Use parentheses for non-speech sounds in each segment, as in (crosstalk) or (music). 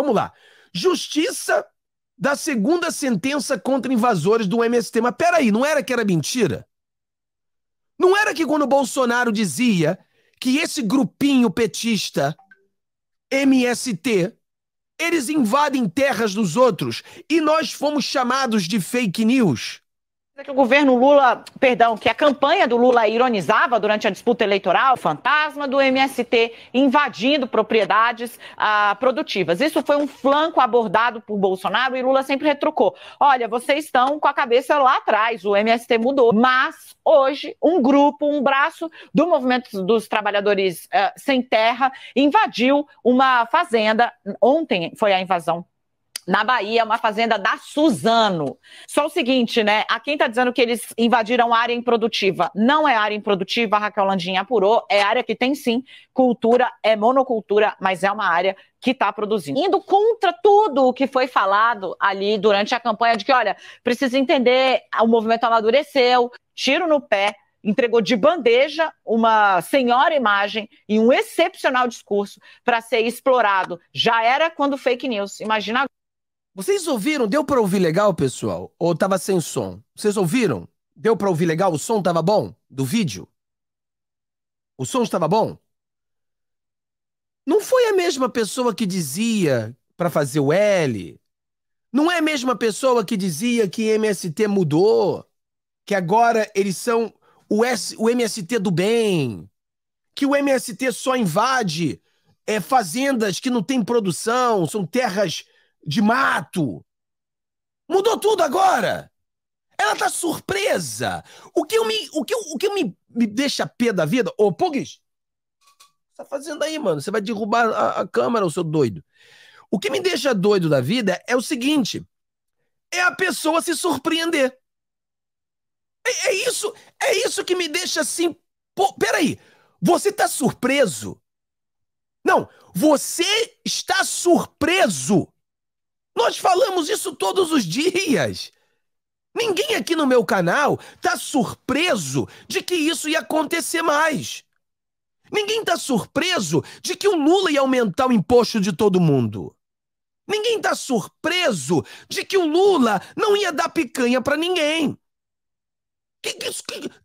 Vamos lá. Justiça da segunda sentença contra invasores do MST. Mas peraí, não era que era mentira? Não era que quando o Bolsonaro dizia que esse grupinho petista MST eles invadem terras dos outros e nós fomos chamados de fake news? que o governo Lula, perdão, que a campanha do Lula ironizava durante a disputa eleitoral, fantasma do MST invadindo propriedades ah, produtivas. Isso foi um flanco abordado por Bolsonaro e Lula sempre retrucou. Olha, vocês estão com a cabeça lá atrás, o MST mudou. Mas hoje, um grupo, um braço do movimento dos trabalhadores ah, sem terra invadiu uma fazenda. Ontem foi a invasão na Bahia, é uma fazenda da Suzano. Só o seguinte, né? A quem está dizendo que eles invadiram área improdutiva. Não é área improdutiva, a Raquel Landinha apurou. É área que tem sim cultura, é monocultura, mas é uma área que está produzindo. Indo contra tudo o que foi falado ali durante a campanha de que, olha, precisa entender, o movimento amadureceu, tiro no pé, entregou de bandeja uma senhora imagem e um excepcional discurso para ser explorado. Já era quando fake news. Imagina agora. Vocês ouviram? Deu para ouvir legal, pessoal? Ou tava sem som? Vocês ouviram? Deu para ouvir legal? O som tava bom do vídeo? O som estava bom? Não foi a mesma pessoa que dizia para fazer o L? Não é a mesma pessoa que dizia que MST mudou? Que agora eles são o, S, o MST do bem? Que o MST só invade é, fazendas que não têm produção, são terras de mato. Mudou tudo agora. Ela tá surpresa. O que eu me, o que eu, o que eu me, me deixa pé da vida, ô Pugs, tá fazendo aí, mano? Você vai derrubar a, a câmera, o seu doido. O que me deixa doido da vida é o seguinte: é a pessoa se surpreender. É, é isso, é isso que me deixa assim. Pô, peraí, você tá surpreso? Não, você está surpreso nós falamos isso todos os dias. Ninguém aqui no meu canal tá surpreso de que isso ia acontecer mais. Ninguém tá surpreso de que o Lula ia aumentar o imposto de todo mundo. Ninguém tá surpreso de que o Lula não ia dar picanha para ninguém. Quem,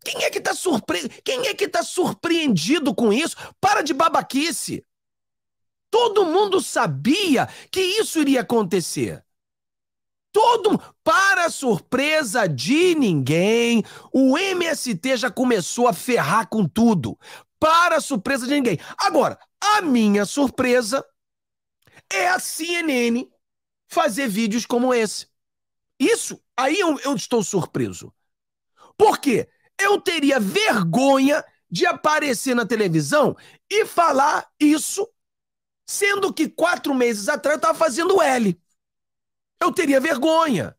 quem é que tá surpre- Quem é que tá surpreendido com isso? Para de babaquice. Todo mundo sabia que isso iria acontecer. Todo, para surpresa de ninguém, o MST já começou a ferrar com tudo. Para surpresa de ninguém. Agora, a minha surpresa é a CNN fazer vídeos como esse. Isso, aí eu, eu estou surpreso. Por quê? Eu teria vergonha de aparecer na televisão e falar isso Sendo que quatro meses atrás eu estava fazendo L. Eu teria vergonha.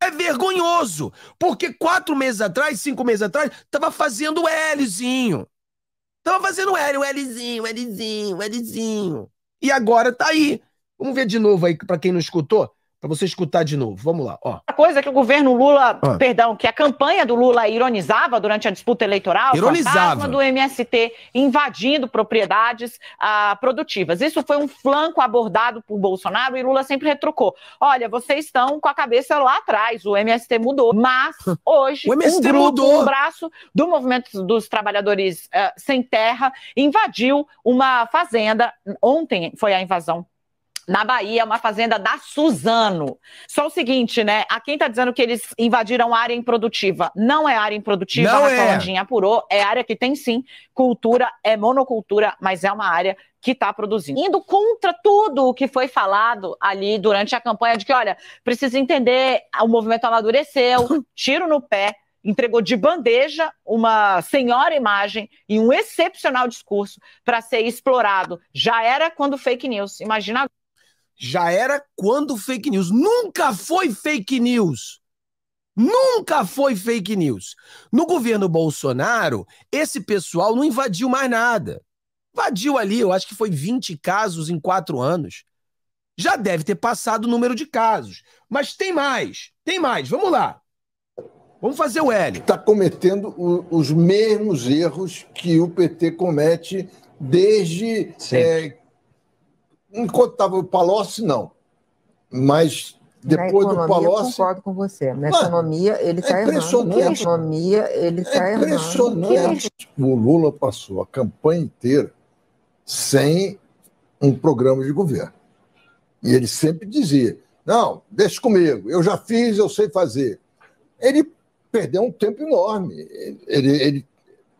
É vergonhoso, porque quatro meses atrás, cinco meses atrás, estava fazendo Lzinho. Tava fazendo L, o Lzinho, o Lzinho, o Lzinho. E agora tá aí. Vamos ver de novo aí, para quem não escutou para você escutar de novo. Vamos lá, ó. A coisa é que o governo Lula, ah. perdão, que a campanha do Lula ironizava durante a disputa eleitoral, ironizava do MST invadindo propriedades ah, produtivas. Isso foi um flanco abordado por Bolsonaro e Lula sempre retrucou. Olha, vocês estão com a cabeça lá atrás, o MST mudou, mas hum. hoje o MST um grupo, mudou. um braço do movimento dos trabalhadores ah, sem terra invadiu uma fazenda. Ontem foi a invasão na Bahia, uma fazenda da Suzano. Só o seguinte, né? A quem tá dizendo que eles invadiram área improdutiva. Não é área improdutiva, Não a Rafaelandinha é. apurou. É área que tem sim cultura, é monocultura, mas é uma área que está produzindo. Indo contra tudo o que foi falado ali durante a campanha de que, olha, precisa entender, o movimento amadureceu, (laughs) tiro no pé, entregou de bandeja uma senhora imagem e um excepcional discurso para ser explorado. Já era quando fake news. Imagina agora já era quando fake news. Nunca foi fake news. Nunca foi fake news. No governo Bolsonaro, esse pessoal não invadiu mais nada. Invadiu ali, eu acho que foi 20 casos em quatro anos. Já deve ter passado o número de casos. Mas tem mais, tem mais. Vamos lá. Vamos fazer o L. Está cometendo o, os mesmos erros que o PT comete desde é, enquanto estava o Palocci, não. Mas depois economia, do Palocci. Eu concordo com você. Na economia, ele está é tá errando. Na economia, ele está é impressionante. Errando. O Lula passou a campanha inteira sem um programa de governo. E ele sempre dizia: não, deixa comigo, eu já fiz, eu sei fazer. Ele perdeu um tempo enorme. Ele, ele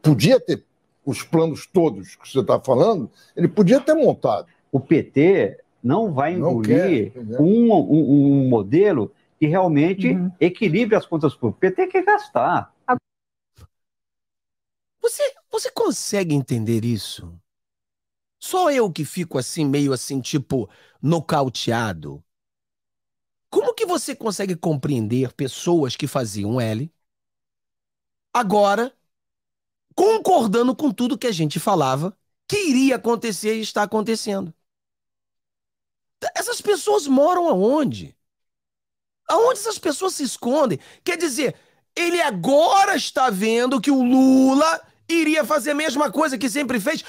podia ter os planos todos que você está falando, ele podia ter montado o PT não vai engolir não um, um, um, modelo que realmente uhum. equilibre as contas públicas. O PT quer gastar. Você, você consegue entender isso? Só eu que fico assim, meio assim, tipo, nocauteado. Como que você consegue compreender pessoas que faziam L agora concordando com tudo que a gente falava que iria acontecer e está acontecendo? Essas pessoas moram aonde? Aonde essas pessoas se escondem? Quer dizer, ele agora está vendo que o Lula iria fazer a mesma coisa que sempre fez.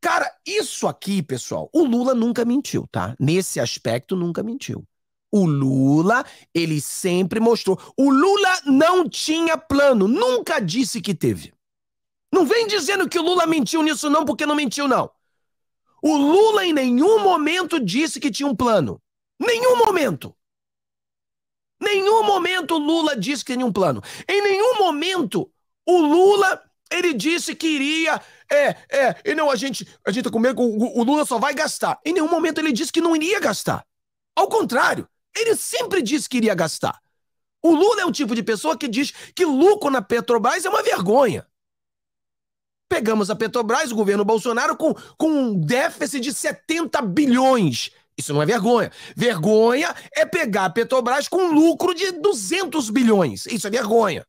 Cara, isso aqui, pessoal, o Lula nunca mentiu, tá? Nesse aspecto, nunca mentiu. O Lula, ele sempre mostrou. O Lula não tinha plano, nunca disse que teve. Não vem dizendo que o Lula mentiu nisso, não, porque não mentiu, não. O Lula em nenhum momento disse que tinha um plano. Nenhum momento. Nenhum momento o Lula disse que tinha um plano. Em nenhum momento o Lula ele disse que iria. É, é, e não, a gente, a gente tá com medo, o, o Lula só vai gastar. Em nenhum momento ele disse que não iria gastar. Ao contrário, ele sempre disse que iria gastar. O Lula é um tipo de pessoa que diz que lucro na Petrobras é uma vergonha. Pegamos a Petrobras, o governo Bolsonaro, com, com um déficit de 70 bilhões. Isso não é vergonha. Vergonha é pegar a Petrobras com lucro de 200 bilhões. Isso é vergonha.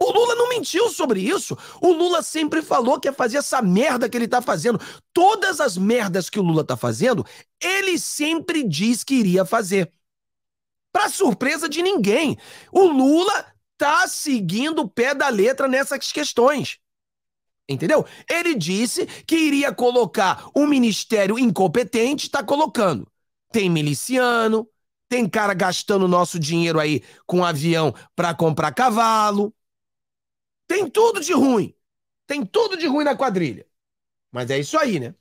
O Lula não mentiu sobre isso. O Lula sempre falou que ia fazer essa merda que ele tá fazendo. Todas as merdas que o Lula tá fazendo, ele sempre diz que iria fazer. Para surpresa de ninguém. O Lula está seguindo o pé da letra nessas questões. Entendeu? Ele disse que iria colocar um ministério incompetente, está colocando. Tem miliciano, tem cara gastando nosso dinheiro aí com avião para comprar cavalo. Tem tudo de ruim. Tem tudo de ruim na quadrilha. Mas é isso aí, né?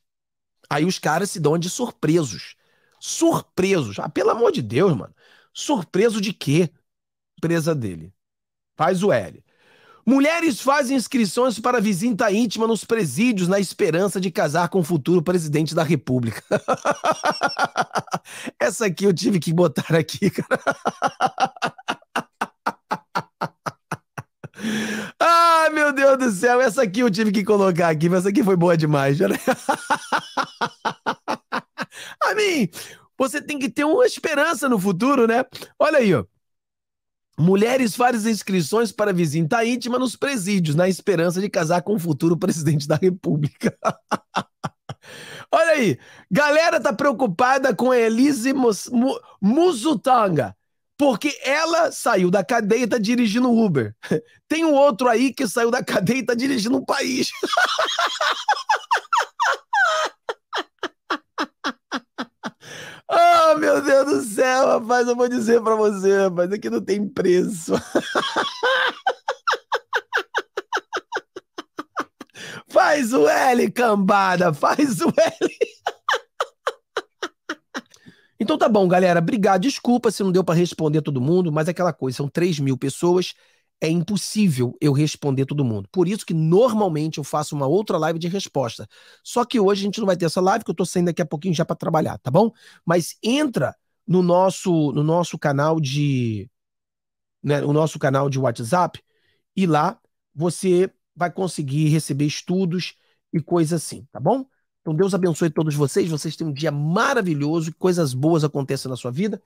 Aí os caras se dão de surpresos. Surpresos. Ah, pelo amor de Deus, mano. Surpreso de quê? Presa dele. Faz o L. Mulheres fazem inscrições para visita íntima nos presídios na esperança de casar com o futuro presidente da República. (laughs) Essa aqui eu tive que botar aqui, cara. Ah, (laughs) meu Deus do céu, essa aqui eu tive que colocar aqui, mas essa aqui foi boa demais. Né? A (laughs) mim, você tem que ter uma esperança no futuro, né? Olha aí, ó. Mulheres fazem inscrições para visita íntima nos presídios, na esperança de casar com o futuro presidente da República. (laughs) Olha aí, galera tá preocupada com Elise Musutanga, porque ela saiu da cadeia e tá dirigindo Uber. (laughs) Tem um outro aí que saiu da cadeia e tá dirigindo um país. (laughs) meu Deus do céu, rapaz, eu vou dizer pra você, rapaz, aqui não tem preço. (laughs) Faz o L, cambada, faz o L. Então tá bom, galera. Obrigado. Desculpa se não deu para responder todo mundo, mas é aquela coisa, são 3 mil pessoas é impossível eu responder todo mundo. Por isso que normalmente eu faço uma outra live de resposta. Só que hoje a gente não vai ter essa live, que eu estou saindo daqui a pouquinho já para trabalhar, tá bom? Mas entra no nosso no nosso canal de né, o nosso canal de WhatsApp e lá você vai conseguir receber estudos e coisas assim, tá bom? Então Deus abençoe todos vocês, vocês têm um dia maravilhoso, coisas boas aconteçam na sua vida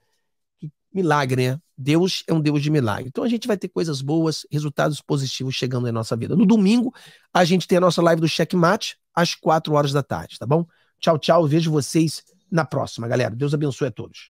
milagre, né? Deus é um Deus de milagre. Então a gente vai ter coisas boas, resultados positivos chegando na nossa vida. No domingo, a gente tem a nossa live do Checkmate às 4 horas da tarde, tá bom? Tchau, tchau. Vejo vocês na próxima, galera. Deus abençoe a todos.